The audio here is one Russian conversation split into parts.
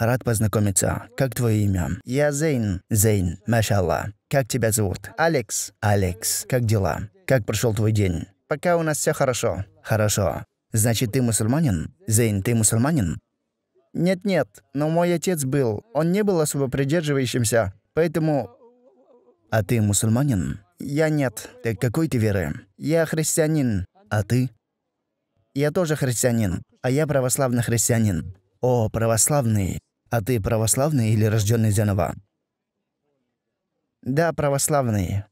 Рад познакомиться. Как твое имя? Я Зейн. Зейн, машалла. Как тебя зовут? Алекс. Алекс, как дела? Как прошел твой день? Пока у нас все хорошо. Хорошо. Значит, ты мусульманин? Зейн, ты мусульманин? Нет-нет, но мой отец был. Он не был особо придерживающимся, поэтому... А ты мусульманин? Я нет. Так какой ты веры? Я христианин. А ты? Я тоже христианин, а я православный христианин. О, православный. А ты православный или рожденный заново? Да, православный.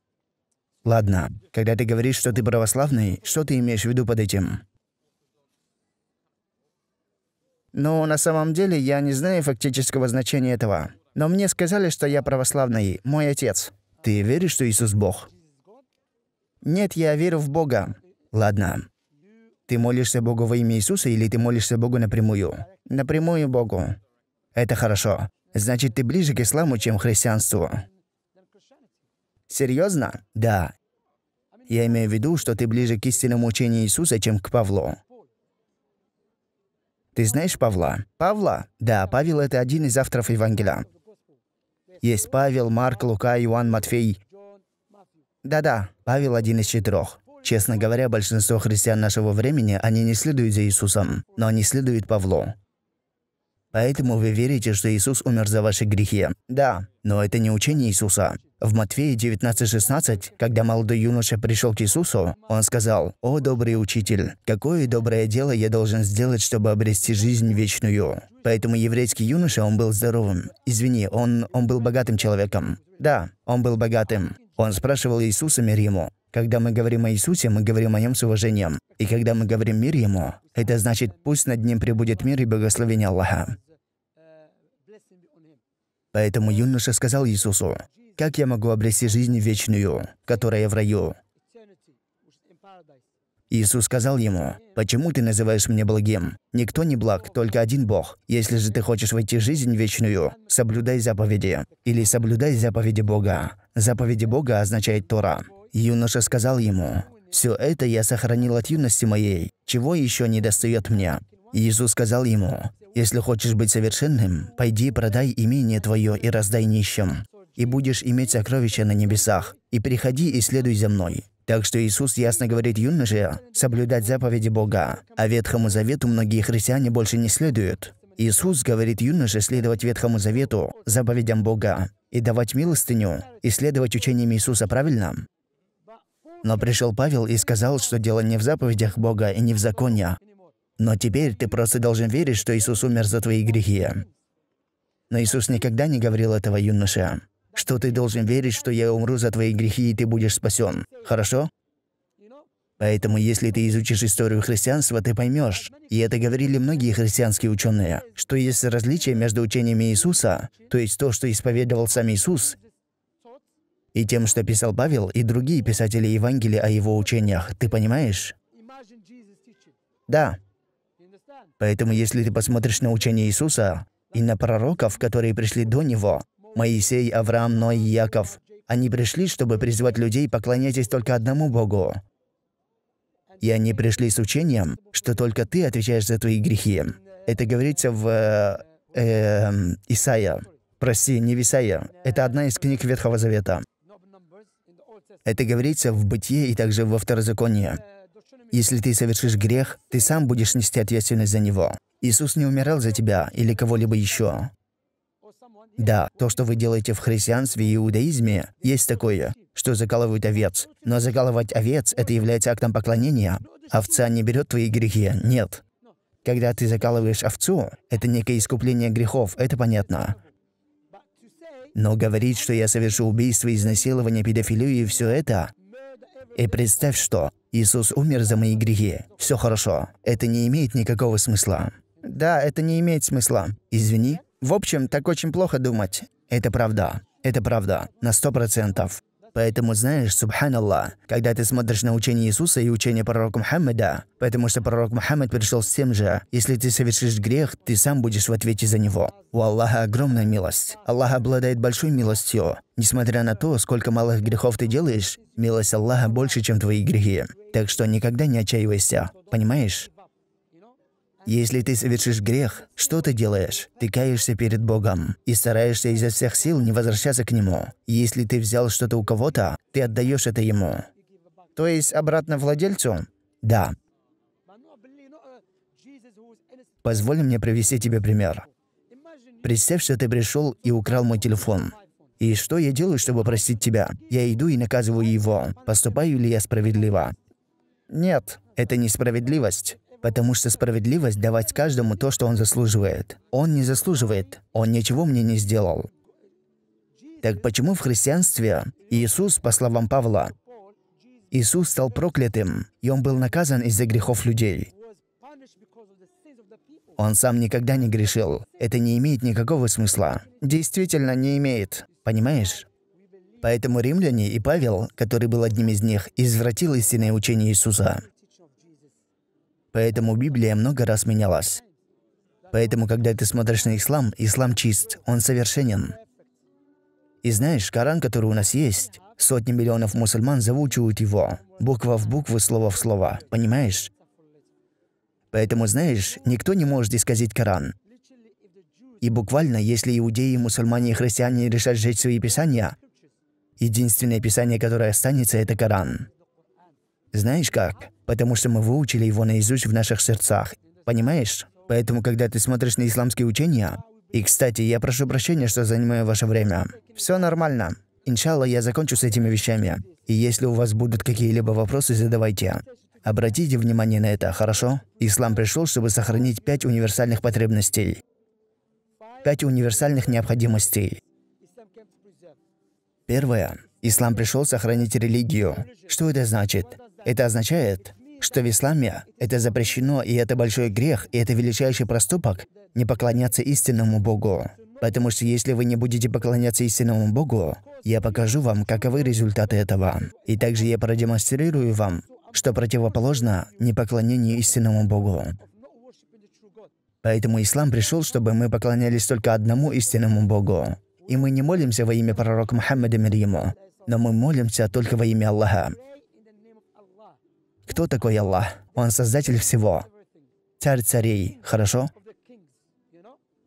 Ладно, когда ты говоришь, что ты православный, что ты имеешь в виду под этим? Ну, на самом деле, я не знаю фактического значения этого. Но мне сказали, что я православный, мой отец. Ты веришь, что Иисус Бог? Нет, я верю в Бога. Ладно. Ты молишься Богу во имя Иисуса или ты молишься Богу напрямую? Напрямую Богу. Это хорошо. Значит, ты ближе к исламу, чем к христианству. Серьезно? Да. Я имею в виду, что ты ближе к истинному учению Иисуса, чем к Павлу. Ты знаешь Павла? Павла? Да, Павел — это один из авторов Евангелия. Есть Павел, Марк, Лука, Иоанн, Матфей. Да-да, Павел один из четырех. Честно говоря, большинство христиан нашего времени, они не следуют за Иисусом, но они следуют Павлу. Поэтому вы верите, что Иисус умер за ваши грехи. Да, но это не учение Иисуса. В Матфея 19:16, когда молодой юноша пришел к Иисусу, он сказал, «О, добрый учитель, какое доброе дело я должен сделать, чтобы обрести жизнь вечную?» Поэтому еврейский юноша, он был здоровым. Извини, он, он был богатым человеком. Да, он был богатым. Он спрашивал Иисуса мир ему, когда мы говорим о Иисусе, мы говорим о Нем с уважением. И когда мы говорим «мир Ему», это значит «пусть над Ним прибудет мир и благословение Аллаха». Поэтому юноша сказал Иисусу, «Как я могу обрести жизнь вечную, которая в раю?» Иисус сказал ему, «Почему ты называешь меня благим? Никто не благ, только один Бог. Если же ты хочешь войти в жизнь вечную, соблюдай заповеди». Или «соблюдай заповеди Бога». Заповеди Бога означает Тора. Юноша сказал ему, «Все это я сохранил от юности моей, чего еще не достает мне». Иисус сказал ему, «Если хочешь быть совершенным, пойди продай имение твое и раздай нищим, и будешь иметь сокровища на небесах, и приходи и следуй за мной». Так что Иисус ясно говорит юноше соблюдать заповеди Бога, а Ветхому Завету многие христиане больше не следуют. Иисус говорит юноше следовать Ветхому Завету, заповедям Бога, и давать милостыню, и следовать учениям Иисуса правильно. Но пришел Павел и сказал, что дело не в заповедях Бога и не в законе. Но теперь ты просто должен верить, что Иисус умер за твои грехи. Но Иисус никогда не говорил этого юноше, что ты должен верить, что я умру за твои грехи и ты будешь спасен. Хорошо? Поэтому, если ты изучишь историю христианства, ты поймешь, и это говорили многие христианские ученые, что есть различие между учениями Иисуса, то есть то, что исповедовал сам Иисус, и тем, что писал Павел и другие писатели Евангелия о его учениях. Ты понимаешь? Да. Поэтому, если ты посмотришь на учение Иисуса и на пророков, которые пришли до него, Моисей, Авраам, Ной и Яков, они пришли, чтобы призвать людей поклоняйтесь только одному Богу. И они пришли с учением, что только ты отвечаешь за твои грехи. Это говорится в э, э, Исаия. Прости, не в Исаия. Это одна из книг Ветхого Завета. Это говорится в бытие и также во второзаконии. Если ты совершишь грех, ты сам будешь нести ответственность за него. Иисус не умирал за тебя или кого-либо еще. Да, то, что вы делаете в христианстве и иудаизме, есть такое, что закалывают овец. Но закалывать овец – это является актом поклонения. Овца не берет твои грехи, нет. Когда ты закалываешь овцу, это некое искупление грехов, это понятно. Но говорить, что я совершу убийство, изнасилование, педофилию и все это... И представь, что Иисус умер за мои грехи. Все хорошо. Это не имеет никакого смысла. Да, это не имеет смысла. Извини. В общем, так очень плохо думать. Это правда. Это правда. На сто процентов. Поэтому знаешь, субханаллах, когда ты смотришь на учение Иисуса и учение пророка Мухаммада, потому что пророк Мухаммед пришел с тем же, если ты совершишь грех, ты сам будешь в ответе за него. У Аллаха огромная милость. Аллах обладает большой милостью. Несмотря на то, сколько малых грехов ты делаешь, милость Аллаха больше, чем твои грехи. Так что никогда не отчаивайся. Понимаешь? Если ты совершишь грех, что ты делаешь? Ты каешься перед Богом и стараешься изо всех сил не возвращаться к Нему. Если ты взял что-то у кого-то, ты отдаешь это Ему. То есть обратно владельцу? Да. Позволь мне привести тебе пример. Представь, что ты пришел и украл мой телефон. И что я делаю, чтобы простить тебя? Я иду и наказываю его. Поступаю ли я справедливо? Нет, это несправедливость. Потому что справедливость давать каждому то, что он заслуживает. Он не заслуживает, он ничего мне не сделал. Так почему в христианстве Иисус, по словам Павла, Иисус стал проклятым, и он был наказан из-за грехов людей? Он сам никогда не грешил. Это не имеет никакого смысла. Действительно не имеет. Понимаешь? Поэтому римляне и Павел, который был одним из них, извратил истинное учение Иисуса. Поэтому Библия много раз менялась. Поэтому, когда ты смотришь на ислам, ислам чист, он совершенен. И знаешь, Коран, который у нас есть, сотни миллионов мусульман заучивают его, буква в букву, слово в слово, понимаешь? Поэтому, знаешь, никто не может исказить Коран. И буквально, если иудеи, мусульмане и христиане решат сжечь свои писания, единственное писание, которое останется, это Коран. Знаешь как? потому что мы выучили его наизусть в наших сердцах. Понимаешь? Поэтому, когда ты смотришь на исламские учения... И, кстати, я прошу прощения, что занимаю ваше время. Все нормально. Иншалла, я закончу с этими вещами. И если у вас будут какие-либо вопросы, задавайте. Обратите внимание на это, хорошо? Ислам пришел, чтобы сохранить пять универсальных потребностей. Пять универсальных необходимостей. Первое. Ислам пришел сохранить религию. Что это значит? Это означает, что в исламе это запрещено, и это большой грех, и это величайший проступок – не поклоняться истинному Богу. Потому что если вы не будете поклоняться истинному Богу, я покажу вам, каковы результаты этого. И также я продемонстрирую вам, что противоположно непоклонению истинному Богу. Поэтому ислам пришел, чтобы мы поклонялись только одному истинному Богу. И мы не молимся во имя пророка Мухаммада мир ему, но мы молимся только во имя Аллаха. Кто такой Аллах? Он создатель всего. Царь царей, хорошо?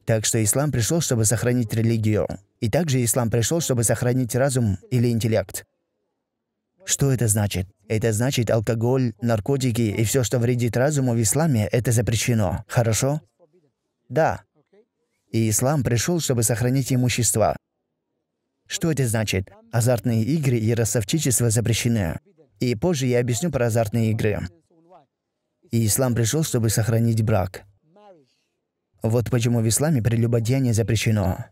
Так что ислам пришел, чтобы сохранить религию. И также ислам пришел, чтобы сохранить разум или интеллект. Что это значит? Это значит, алкоголь, наркотики и все, что вредит разуму в исламе, это запрещено. Хорошо? Да. И ислам пришел, чтобы сохранить имущество. Что это значит? Азартные игры и ростовчичество запрещены. И позже я объясню про азартные игры. И ислам пришел, чтобы сохранить брак. Вот почему в исламе прелюбодеяние запрещено.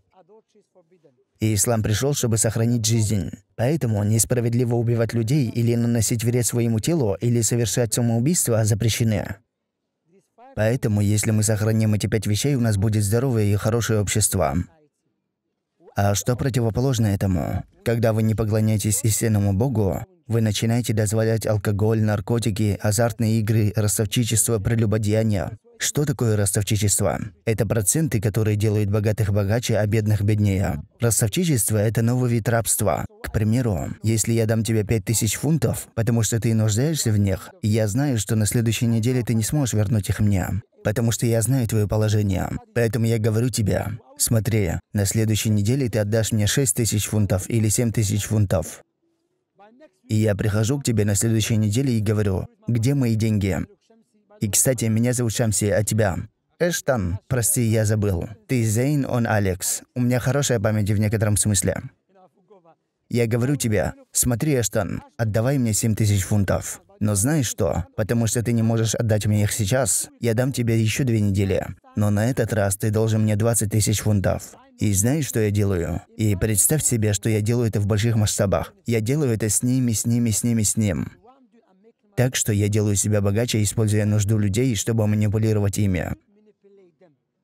И ислам пришел, чтобы сохранить жизнь. Поэтому несправедливо убивать людей или наносить вред своему телу, или совершать самоубийство запрещены. Поэтому, если мы сохраним эти пять вещей, у нас будет здоровое и хорошее общество. А что противоположно этому? Когда вы не поклоняетесь истинному Богу, вы начинаете дозволять алкоголь, наркотики, азартные игры, ростовчичество, прелюбодеяние. Что такое ростовчичество? Это проценты, которые делают богатых богаче, а бедных беднее. Ростовчичество – это новый вид рабства. К примеру, если я дам тебе 5000 фунтов, потому что ты нуждаешься в них, я знаю, что на следующей неделе ты не сможешь вернуть их мне. Потому что я знаю твое положение. Поэтому я говорю тебе, смотри, на следующей неделе ты отдашь мне 6 тысяч фунтов или 7 тысяч фунтов. И я прихожу к тебе на следующей неделе и говорю, где мои деньги? И, кстати, меня зовут Шамси, а тебя? Эштан, прости, я забыл. Ты Зейн, он Алекс. У меня хорошая память в некотором смысле. Я говорю тебе, смотри, Эштан, отдавай мне 7 тысяч фунтов. Но знаешь что? Потому что ты не можешь отдать мне их сейчас, я дам тебе еще две недели. Но на этот раз ты должен мне 20 тысяч фунтов. И знаешь, что я делаю? И представь себе, что я делаю это в больших масштабах. Я делаю это с ними, с ними, с ними, с ним. Так что я делаю себя богаче, используя нужду людей, чтобы манипулировать ими.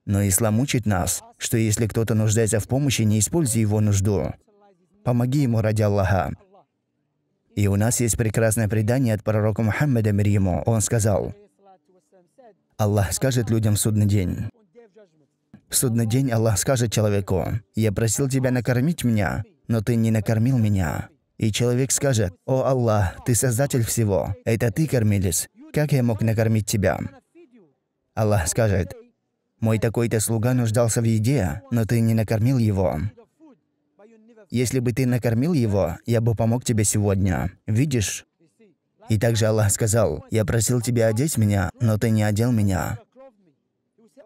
Но ислам учит нас, что если кто-то нуждается в помощи, не используй его нужду. Помоги ему ради Аллаха. И у нас есть прекрасное предание от пророка Мухаммеда мир ему. Он сказал, «Аллах скажет людям в судный день». В судный день Аллах скажет человеку, «Я просил тебя накормить меня, но ты не накормил меня». И человек скажет, «О Аллах, ты создатель всего, это ты кормились. как я мог накормить тебя?» Аллах скажет, «Мой такой-то слуга нуждался в еде, но ты не накормил его». Если бы ты накормил его, я бы помог тебе сегодня. Видишь? И также Аллах сказал, «Я просил тебя одеть меня, но ты не одел меня».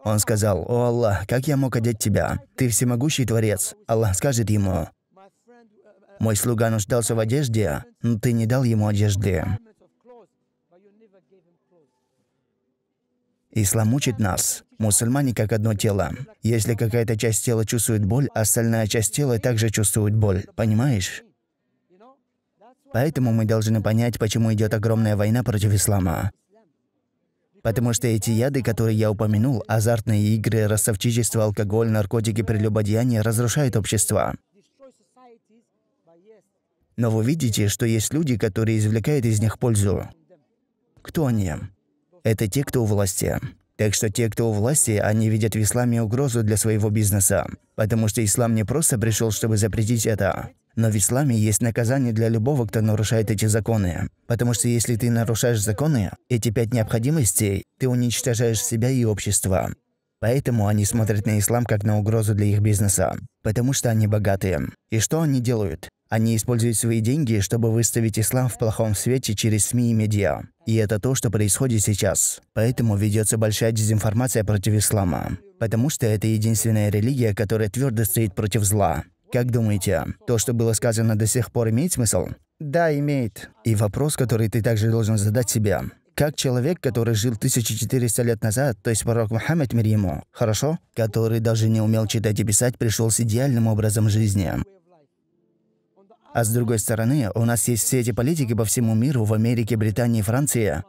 Он сказал, «О Аллах, как я мог одеть тебя? Ты всемогущий Творец». Аллах скажет ему, «Мой слуга нуждался в одежде, но ты не дал ему одежды». Ислам учит нас. Мусульмане как одно тело. Если какая-то часть тела чувствует боль, остальная часть тела также чувствует боль. Понимаешь? Поэтому мы должны понять, почему идет огромная война против ислама. Потому что эти яды, которые я упомянул, азартные игры, ростовчичество, алкоголь, наркотики, прелюбодеяние, разрушают общество. Но вы видите, что есть люди, которые извлекают из них пользу. Кто они? это те, кто у власти. Так что те, кто у власти, они видят в исламе угрозу для своего бизнеса. Потому что ислам не просто пришел, чтобы запретить это. Но в исламе есть наказание для любого, кто нарушает эти законы. Потому что если ты нарушаешь законы, эти пять необходимостей, ты уничтожаешь себя и общество. Поэтому они смотрят на ислам как на угрозу для их бизнеса, потому что они богатые. И что они делают? Они используют свои деньги, чтобы выставить ислам в плохом свете через СМИ и медиа. И это то, что происходит сейчас. Поэтому ведется большая дезинформация против ислама. Потому что это единственная религия, которая твердо стоит против зла. Как думаете, то, что было сказано до сих пор, имеет смысл? Да, имеет. И вопрос, который ты также должен задать себе как человек, который жил 1400 лет назад, то есть пророк Мухаммед, мир ему, хорошо? Который даже не умел читать и писать, пришел с идеальным образом жизни. А с другой стороны, у нас есть все эти политики по всему миру, в Америке, Британии, Франции,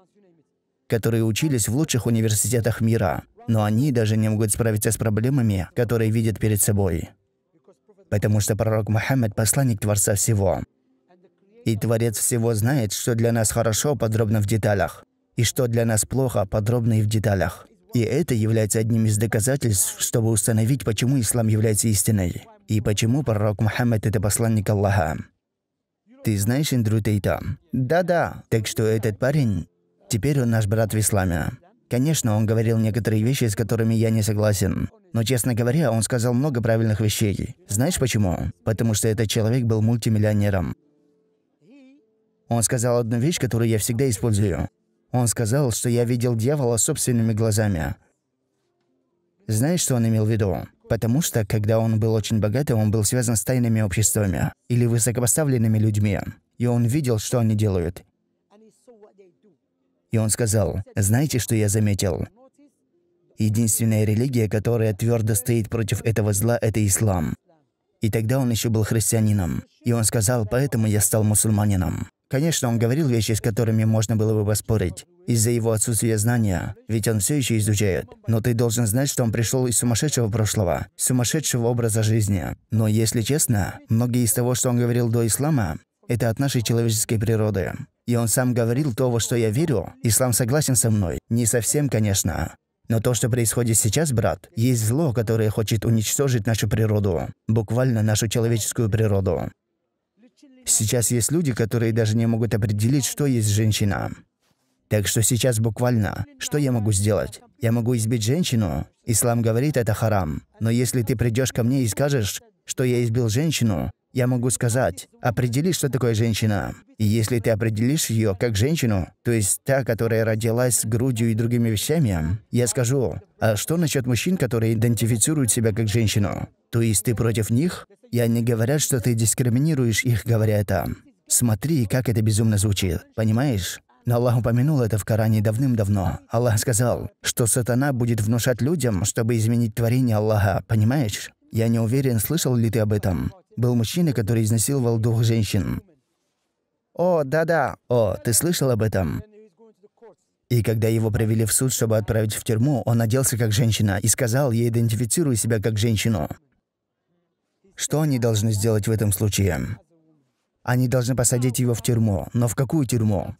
которые учились в лучших университетах мира, но они даже не могут справиться с проблемами, которые видят перед собой. Потому что пророк Мухаммед – посланник Творца всего. И Творец всего знает, что для нас хорошо, подробно в деталях и что для нас плохо, а подробно и в деталях. И это является одним из доказательств, чтобы установить, почему ислам является истиной, и почему пророк Мухаммад – это посланник Аллаха. Ты знаешь Индру Тейта? Да-да. Так что этот парень, теперь он наш брат в исламе. Конечно, он говорил некоторые вещи, с которыми я не согласен. Но, честно говоря, он сказал много правильных вещей. Знаешь почему? Потому что этот человек был мультимиллионером. Он сказал одну вещь, которую я всегда использую. Он сказал, что я видел дьявола собственными глазами. Знаешь, что он имел в виду? Потому что, когда он был очень богатым, он был связан с тайными обществами или высокопоставленными людьми. И он видел, что они делают. И он сказал, знаете, что я заметил? Единственная религия, которая твердо стоит против этого зла, это ислам. И тогда он еще был христианином. И он сказал, поэтому я стал мусульманином. Конечно, он говорил вещи, с которыми можно было бы поспорить, из-за его отсутствия знания, ведь он все еще изучает. Но ты должен знать, что он пришел из сумасшедшего прошлого, сумасшедшего образа жизни. Но если честно, многие из того, что он говорил до ислама, это от нашей человеческой природы. И он сам говорил то, во что я верю, ислам согласен со мной. Не совсем, конечно. Но то, что происходит сейчас, брат, есть зло, которое хочет уничтожить нашу природу. Буквально нашу человеческую природу. Сейчас есть люди, которые даже не могут определить, что есть женщина. Так что сейчас буквально, что я могу сделать? Я могу избить женщину? Ислам говорит, это харам. Но если ты придешь ко мне и скажешь, что я избил женщину, я могу сказать, определи, что такое женщина. И если ты определишь ее как женщину, то есть та, которая родилась с грудью и другими вещами, я скажу, а что насчет мужчин, которые идентифицируют себя как женщину? То есть ты против них? Я не говорят, что ты дискриминируешь их, говоря это. Смотри, как это безумно звучит, понимаешь? Но Аллах упомянул это в Коране давным-давно. Аллах сказал, что сатана будет внушать людям, чтобы изменить творение Аллаха, понимаешь? Я не уверен, слышал ли ты об этом. Был мужчина, который изнасиловал двух женщин. О, да-да. О, ты слышал об этом? И когда его провели в суд, чтобы отправить в тюрьму, он оделся как женщина и сказал я идентифицирую себя как женщину. Что они должны сделать в этом случае? Они должны посадить его в тюрьму. Но в какую тюрьму?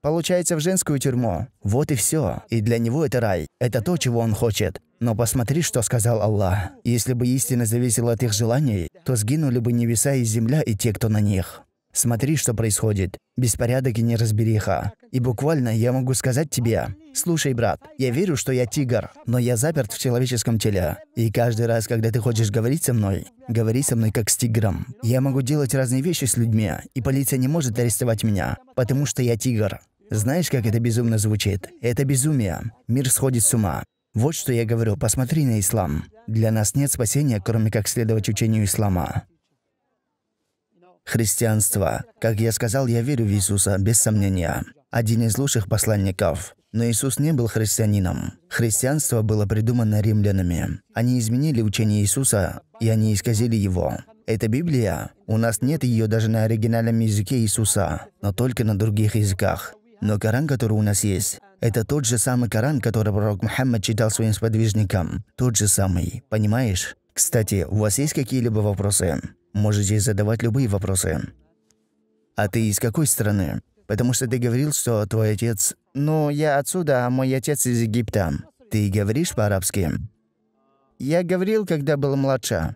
Получается, в женскую тюрьму. Вот и все. И для него это рай. Это то, чего он хочет. Но посмотри, что сказал Аллах. Если бы истина зависела от их желаний, то сгинули бы небеса и земля и те, кто на них. Смотри, что происходит. Беспорядок и неразбериха. И буквально я могу сказать тебе, «Слушай, брат, я верю, что я тигр, но я заперт в человеческом теле. И каждый раз, когда ты хочешь говорить со мной, говори со мной как с тигром. Я могу делать разные вещи с людьми, и полиция не может арестовать меня, потому что я тигр». Знаешь, как это безумно звучит? Это безумие. Мир сходит с ума. Вот что я говорю, посмотри на ислам. Для нас нет спасения, кроме как следовать учению ислама. Христианство. Как я сказал, я верю в Иисуса, без сомнения. Один из лучших посланников. Но Иисус не был христианином. Христианство было придумано римлянами. Они изменили учение Иисуса, и они исказили его. Это Библия. У нас нет ее даже на оригинальном языке Иисуса, но только на других языках. Но Коран, который у нас есть, это тот же самый Коран, который пророк Мухаммад читал своим сподвижникам. Тот же самый, понимаешь? Кстати, у вас есть какие-либо вопросы? Можете задавать любые вопросы. А ты из какой страны? Потому что ты говорил, что твой отец... Ну, я отсюда, а мой отец из Египта. Ты говоришь по-арабски? Я говорил, когда был младше.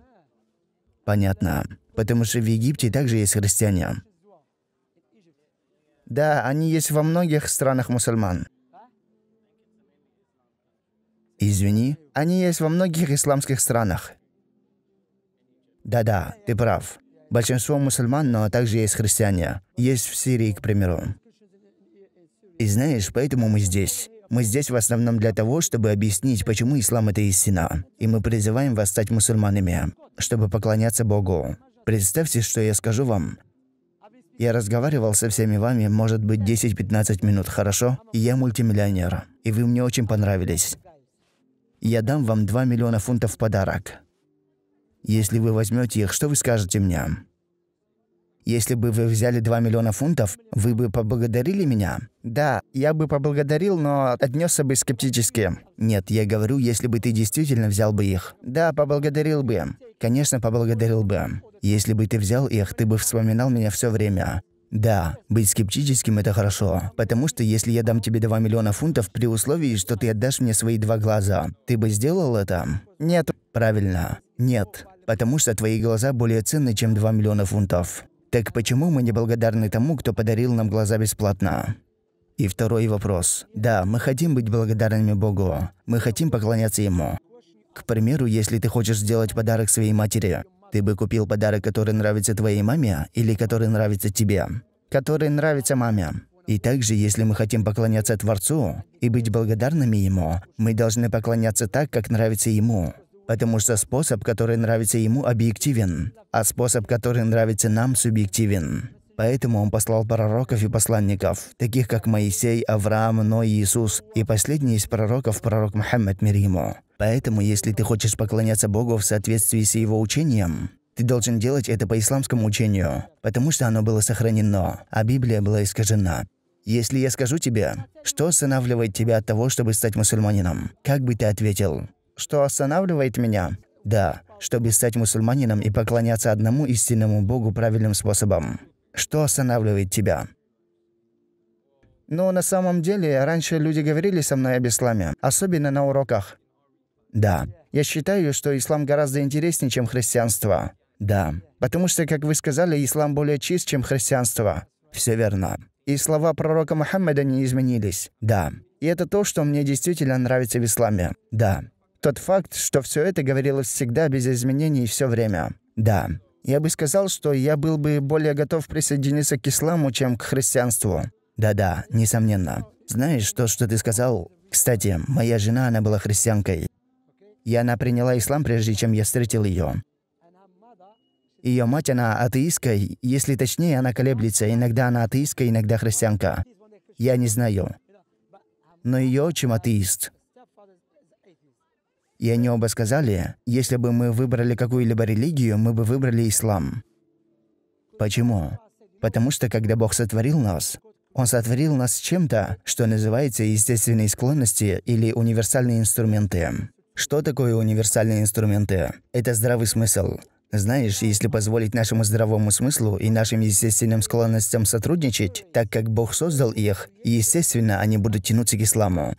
Понятно. Потому что в Египте также есть христиане. Да, они есть во многих странах мусульман. Извини, они есть во многих исламских странах. Да-да, ты прав. Большинство мусульман, но также есть христиане. Есть в Сирии, к примеру. И знаешь, поэтому мы здесь. Мы здесь в основном для того, чтобы объяснить, почему ислам – это истина. И мы призываем вас стать мусульманами, чтобы поклоняться Богу. Представьте, что я скажу вам. Я разговаривал со всеми вами, может быть, 10-15 минут, хорошо? И я мультимиллионер. И вы мне очень понравились я дам вам 2 миллиона фунтов в подарок. Если вы возьмете их, что вы скажете мне? Если бы вы взяли 2 миллиона фунтов, вы бы поблагодарили меня? Да, я бы поблагодарил, но отнесся бы скептически. Нет, я говорю, если бы ты действительно взял бы их. Да, поблагодарил бы. Конечно, поблагодарил бы. Если бы ты взял их, ты бы вспоминал меня все время. Да, быть скептическим – это хорошо. Потому что если я дам тебе 2 миллиона фунтов при условии, что ты отдашь мне свои два глаза, ты бы сделал это? Нет. Правильно. Нет. Потому что твои глаза более ценны, чем 2 миллиона фунтов. Так почему мы не благодарны тому, кто подарил нам глаза бесплатно? И второй вопрос. Да, мы хотим быть благодарными Богу. Мы хотим поклоняться Ему. К примеру, если ты хочешь сделать подарок своей матери, ты бы купил подарок, который нравится твоей маме, или который нравится тебе? Который нравится маме. И также, если мы хотим поклоняться Творцу и быть благодарными Ему, мы должны поклоняться так, как нравится Ему. Потому что способ, который нравится Ему, объективен, а способ, который нравится нам, субъективен. Поэтому он послал пророков и посланников, таких как Моисей, Авраам, Ной, Иисус, и последний из пророков – пророк Мухаммад мир ему. Поэтому, если ты хочешь поклоняться Богу в соответствии с его учением, ты должен делать это по исламскому учению, потому что оно было сохранено, а Библия была искажена. Если я скажу тебе, что останавливает тебя от того, чтобы стать мусульманином, как бы ты ответил? Что останавливает меня? Да, чтобы стать мусульманином и поклоняться одному истинному Богу правильным способом. Что останавливает тебя? Но на самом деле, раньше люди говорили со мной об исламе, особенно на уроках. Да. Я считаю, что ислам гораздо интереснее, чем христианство. Да. Потому что, как вы сказали, ислам более чист, чем христианство. Все верно. И слова пророка Мухаммеда не изменились. Да. И это то, что мне действительно нравится в исламе. Да. Тот факт, что все это говорилось всегда без изменений все время. Да. Я бы сказал, что я был бы более готов присоединиться к исламу, чем к христианству. Да-да, несомненно. Знаешь, то, что ты сказал? Кстати, моя жена, она была христианкой. И она приняла ислам, прежде чем я встретил ее. Ее мать, она атеистка, если точнее, она колеблется. Иногда она атеистка, иногда христианка. Я не знаю. Но ее отчим атеист. И они оба сказали, если бы мы выбрали какую-либо религию, мы бы выбрали ислам. Почему? Потому что когда Бог сотворил нас, Он сотворил нас с чем-то, что называется естественные склонности или универсальные инструменты. Что такое универсальные инструменты? Это здравый смысл. Знаешь, если позволить нашему здравому смыслу и нашим естественным склонностям сотрудничать, так как Бог создал их, естественно, они будут тянуться к исламу.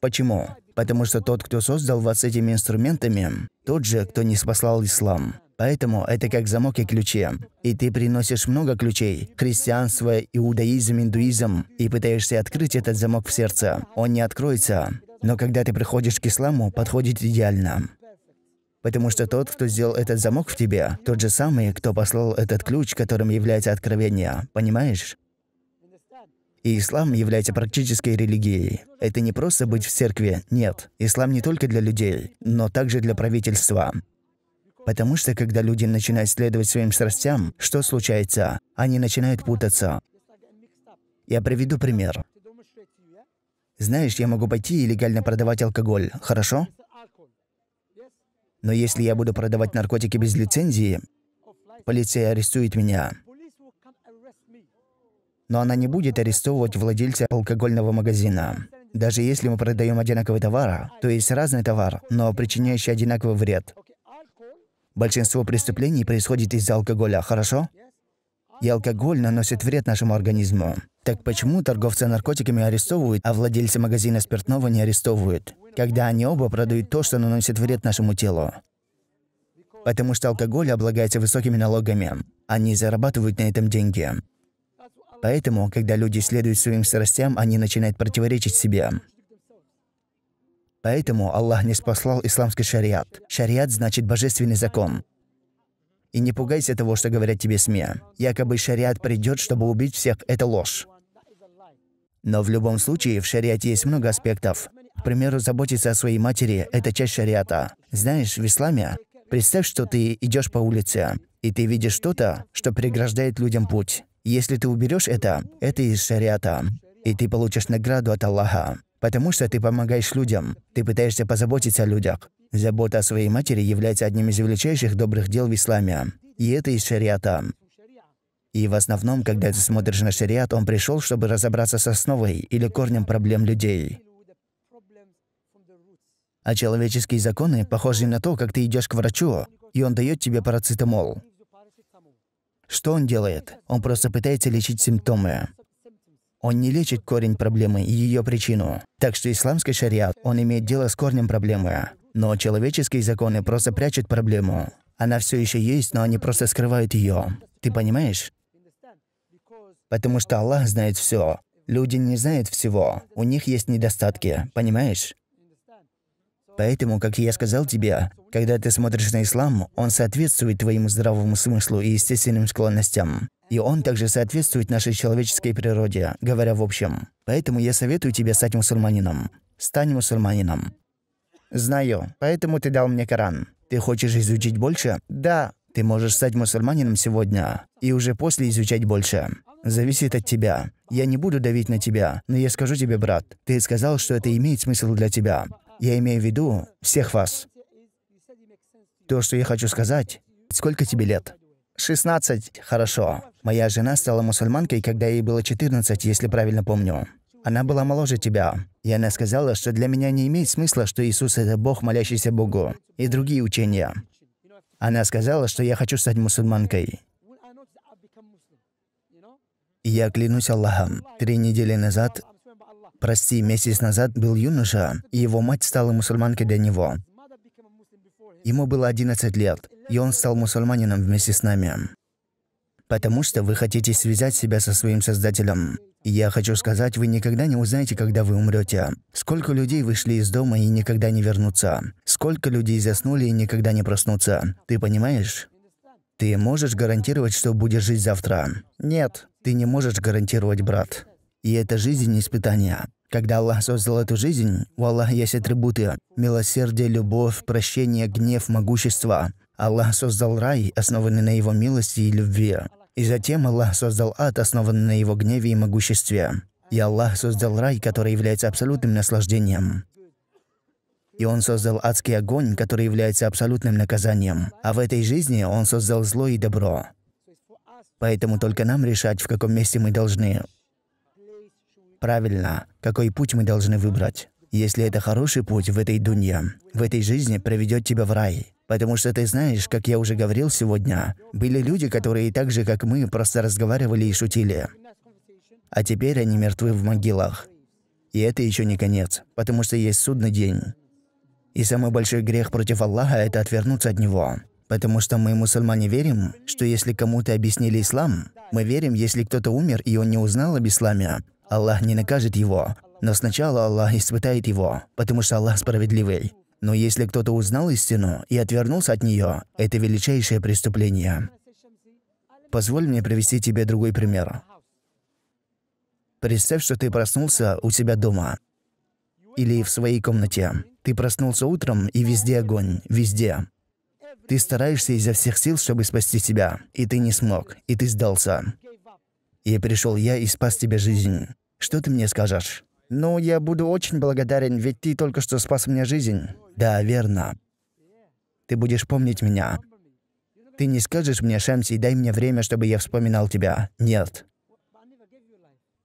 Почему? Потому что тот, кто создал вас этими инструментами, тот же, кто не спасал ислам. Поэтому это как замок и ключи. И ты приносишь много ключей – христианство, иудаизм, индуизм – и пытаешься открыть этот замок в сердце. Он не откроется. Но когда ты приходишь к исламу, подходит идеально. Потому что тот, кто сделал этот замок в тебе, тот же самый, кто послал этот ключ, которым является откровение. Понимаешь? И ислам является практической религией. Это не просто быть в церкви, нет. Ислам не только для людей, но также для правительства. Потому что когда люди начинают следовать своим страстям, что случается? Они начинают путаться. Я приведу пример. Знаешь, я могу пойти и легально продавать алкоголь, хорошо? Но если я буду продавать наркотики без лицензии, полиция арестует меня. Но она не будет арестовывать владельца алкогольного магазина. Даже если мы продаем одинаковый товар, то есть разный товар, но причиняющий одинаковый вред. Большинство преступлений происходит из-за алкоголя, хорошо? и алкоголь наносит вред нашему организму. Так почему торговцы наркотиками арестовывают, а владельцы магазина спиртного не арестовывают, когда они оба продают то, что наносит вред нашему телу? Потому что алкоголь облагается высокими налогами. Они зарабатывают на этом деньги. Поэтому, когда люди следуют своим страстям, они начинают противоречить себе. Поэтому Аллах не спасал исламский шариат. Шариат значит божественный закон. И не пугайся того, что говорят тебе СМИ. Якобы шариат придет, чтобы убить всех. Это ложь. Но в любом случае, в шариате есть много аспектов. К примеру, заботиться о своей матери – это часть шариата. Знаешь, в исламе Представь, что ты идешь по улице, и ты видишь что-то, что преграждает людям путь. Если ты уберешь это, это из шариата, и ты получишь награду от Аллаха, потому что ты помогаешь людям, ты пытаешься позаботиться о людях. Забота о своей матери является одним из величайших добрых дел в исламе. И это из шариата. И в основном, когда ты смотришь на шариат, он пришел, чтобы разобраться с основой или корнем проблем людей. А человеческие законы похожи на то, как ты идешь к врачу, и он дает тебе парацетамол. Что он делает? Он просто пытается лечить симптомы. Он не лечит корень проблемы и ее причину. Так что исламский шариат, он имеет дело с корнем проблемы. Но человеческие законы просто прячут проблему. Она все еще есть, но они просто скрывают ее. Ты понимаешь? Потому что Аллах знает все. Люди не знают всего. У них есть недостатки. Понимаешь? Поэтому, как я сказал тебе, когда ты смотришь на ислам, он соответствует твоему здравому смыслу и естественным склонностям. И он также соответствует нашей человеческой природе, говоря в общем. Поэтому я советую тебе стать мусульманином. Стань мусульманином. Знаю. Поэтому ты дал мне Коран. Ты хочешь изучить больше? Да. Ты можешь стать мусульманином сегодня и уже после изучать больше. Зависит от тебя. Я не буду давить на тебя, но я скажу тебе, брат, ты сказал, что это имеет смысл для тебя. Я имею в виду всех вас. То, что я хочу сказать, сколько тебе лет? 16. Хорошо. Моя жена стала мусульманкой, когда ей было 14, если правильно помню. Она была моложе тебя. И она сказала, что для меня не имеет смысла, что Иисус – это Бог, молящийся Богу, и другие учения. Она сказала, что я хочу стать мусульманкой. И я клянусь Аллахом, три недели назад, прости, месяц назад был юноша, и его мать стала мусульманкой для него. Ему было 11 лет, и он стал мусульманином вместе с нами. Потому что вы хотите связать себя со своим Создателем. Я хочу сказать, вы никогда не узнаете, когда вы умрете. Сколько людей вышли из дома и никогда не вернутся. Сколько людей заснули и никогда не проснутся. Ты понимаешь? Ты можешь гарантировать, что будешь жить завтра? Нет, ты не можешь гарантировать, брат. И это жизнь испытания. Когда Аллах создал эту жизнь, у Аллаха есть атрибуты – милосердие, любовь, прощение, гнев, могущество. Аллах создал рай, основанный на его милости и любви. И затем Аллах создал ад, основанный на его гневе и могуществе. И Аллах создал рай, который является абсолютным наслаждением. И Он создал адский огонь, который является абсолютным наказанием. А в этой жизни Он создал зло и добро. Поэтому только нам решать, в каком месте мы должны. Правильно, какой путь мы должны выбрать. Если это хороший путь в этой дунье, в этой жизни приведет тебя в рай. Потому что ты знаешь, как я уже говорил сегодня, были люди, которые так же, как мы, просто разговаривали и шутили. А теперь они мертвы в могилах. И это еще не конец, потому что есть судный день. И самый большой грех против Аллаха – это отвернуться от Него. Потому что мы, мусульмане, верим, что если кому-то объяснили ислам, мы верим, если кто-то умер и он не узнал об исламе, Аллах не накажет его, но сначала Аллах испытает его, потому что Аллах справедливый. Но если кто-то узнал истину и отвернулся от нее, это величайшее преступление. Позволь мне привести тебе другой пример. Представь, что ты проснулся у себя дома или в своей комнате. Ты проснулся утром, и везде огонь, везде. Ты стараешься изо всех сил, чтобы спасти себя, и ты не смог, и ты сдался. И пришел я и спас тебе жизнь. Что ты мне скажешь? Ну, я буду очень благодарен, ведь ты только что спас мне жизнь. Да, верно. Ты будешь помнить меня. Ты не скажешь мне, Шамси, дай мне время, чтобы я вспоминал тебя. Нет.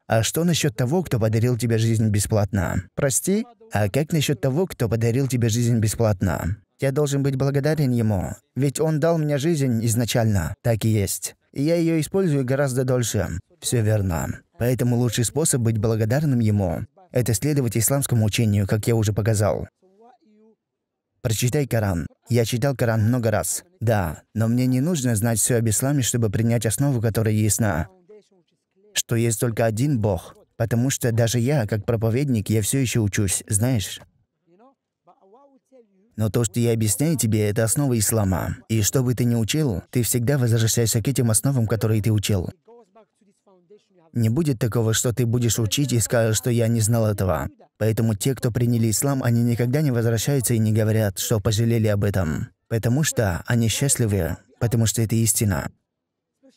А что насчет того, кто подарил тебе жизнь бесплатно? Прости? А как насчет того, кто подарил тебе жизнь бесплатно? Я должен быть благодарен ему, ведь он дал мне жизнь изначально. Так и есть и я ее использую гораздо дольше. Все верно. Поэтому лучший способ быть благодарным ему – это следовать исламскому учению, как я уже показал. Прочитай Коран. Я читал Коран много раз. Да, но мне не нужно знать все об исламе, чтобы принять основу, которая ясна. Что есть только один Бог. Потому что даже я, как проповедник, я все еще учусь, знаешь? Но то, что я объясняю тебе, это основа ислама. И что бы ты ни учил, ты всегда возвращаешься к этим основам, которые ты учил. Не будет такого, что ты будешь учить и скажешь, что я не знал этого. Поэтому те, кто приняли ислам, они никогда не возвращаются и не говорят, что пожалели об этом. Потому что они счастливы, потому что это истина.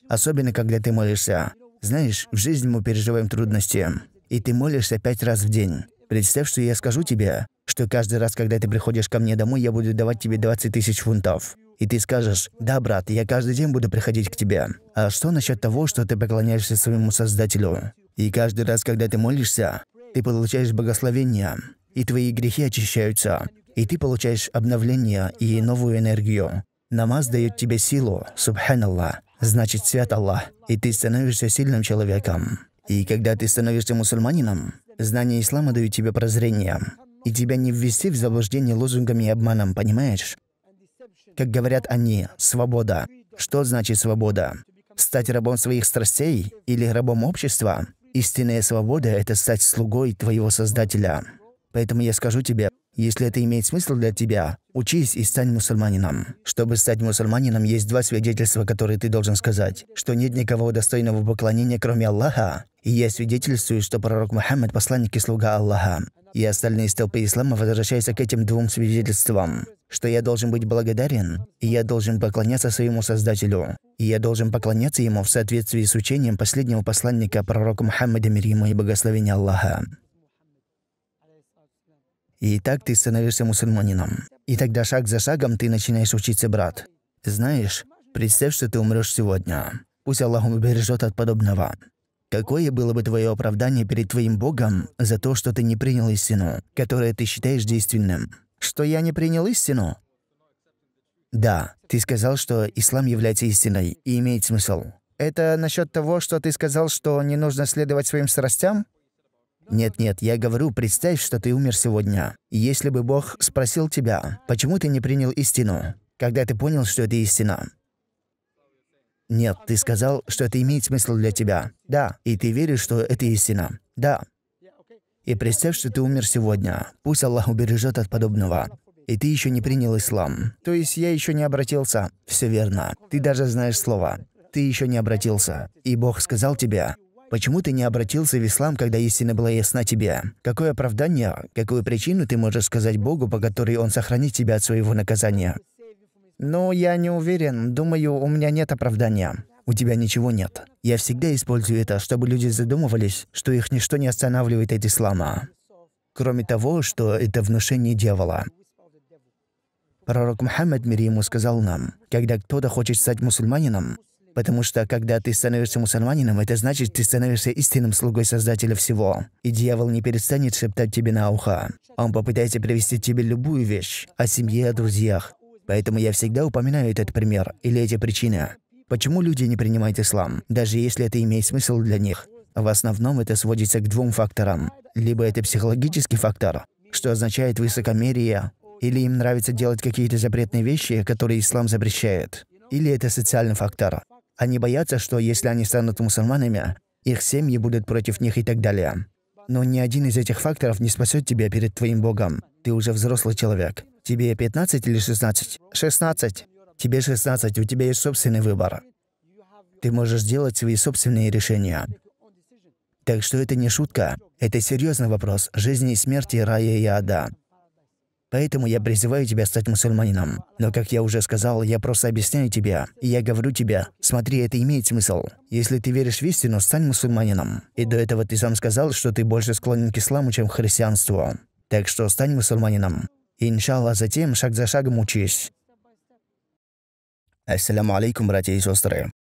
Особенно, когда ты молишься. Знаешь, в жизни мы переживаем трудности. И ты молишься пять раз в день. Представь, что я скажу тебе, что каждый раз, когда ты приходишь ко мне домой, я буду давать тебе 20 тысяч фунтов. И ты скажешь, да, брат, я каждый день буду приходить к тебе. А что насчет того, что ты поклоняешься своему Создателю? И каждый раз, когда ты молишься, ты получаешь благословение, и твои грехи очищаются, и ты получаешь обновление и новую энергию. Намаз дает тебе силу, субханаллах, значит свят Аллах, и ты становишься сильным человеком. И когда ты становишься мусульманином, знания ислама дают тебе прозрение, и тебя не ввести в заблуждение лозунгами и обманом, понимаешь? Как говорят они, свобода. Что значит свобода? Стать рабом своих страстей или рабом общества? Истинная свобода — это стать слугой твоего Создателя. Поэтому я скажу тебе, если это имеет смысл для тебя, учись и стань мусульманином. Чтобы стать мусульманином, есть два свидетельства, которые ты должен сказать. Что нет никого достойного поклонения, кроме Аллаха. И я свидетельствую, что пророк Мухаммад – посланник и слуга Аллаха. И остальные столпы ислама возвращаются к этим двум свидетельствам. Что я должен быть благодарен, и я должен поклоняться своему Создателю. И я должен поклоняться ему в соответствии с учением последнего посланника пророка Мухаммада, мир ему и благословения Аллаха. И так ты становишься мусульманином. И тогда шаг за шагом ты начинаешь учиться, брат. Знаешь, представь, что ты умрешь сегодня. Пусть Аллах убережет от подобного. Какое было бы твое оправдание перед твоим Богом за то, что ты не принял истину, которое ты считаешь действенным? Что я не принял истину? Да, ты сказал, что ислам является истиной и имеет смысл. Это насчет того, что ты сказал, что не нужно следовать своим страстям? Нет-нет, я говорю, представь, что ты умер сегодня. Если бы Бог спросил тебя, почему ты не принял истину, когда ты понял, что это истина? Нет, ты сказал, что это имеет смысл для тебя. Да, и ты веришь, что это истина. Да. И представь, что ты умер сегодня. Пусть Аллах убережет от подобного. И ты еще не принял ислам. То есть я еще не обратился. Все верно. Ты даже знаешь слово. Ты еще не обратился. И Бог сказал тебе, Почему ты не обратился в ислам, когда истина была ясна тебе? Какое оправдание, какую причину ты можешь сказать Богу, по которой Он сохранит тебя от своего наказания? Но «Ну, я не уверен. Думаю, у меня нет оправдания. У тебя ничего нет. Я всегда использую это, чтобы люди задумывались, что их ничто не останавливает от ислама. Кроме того, что это внушение дьявола. Пророк Мухаммад, мир ему, сказал нам, когда кто-то хочет стать мусульманином, Потому что, когда ты становишься мусульманином, это значит, ты становишься истинным слугой Создателя всего. И дьявол не перестанет шептать тебе на ухо. Он попытается привести тебе любую вещь о семье, о друзьях. Поэтому я всегда упоминаю этот пример или эти причины. Почему люди не принимают ислам, даже если это имеет смысл для них? В основном это сводится к двум факторам. Либо это психологический фактор, что означает высокомерие, или им нравится делать какие-то запретные вещи, которые ислам запрещает. Или это социальный фактор, они боятся, что если они станут мусульманами, их семьи будут против них и так далее. Но ни один из этих факторов не спасет тебя перед твоим Богом. Ты уже взрослый человек. Тебе 15 или 16? 16. Тебе 16, у тебя есть собственный выбор. Ты можешь сделать свои собственные решения. Так что это не шутка. Это серьезный вопрос жизни и смерти, рая и ада. Поэтому я призываю тебя стать мусульманином. Но, как я уже сказал, я просто объясняю тебе. И я говорю тебе, смотри, это имеет смысл. Если ты веришь в истину, стань мусульманином. И до этого ты сам сказал, что ты больше склонен к исламу, чем к христианству. Так что стань мусульманином. Иншалла, затем шаг за шагом учись. Ассаляму алейкум, братья и сестры.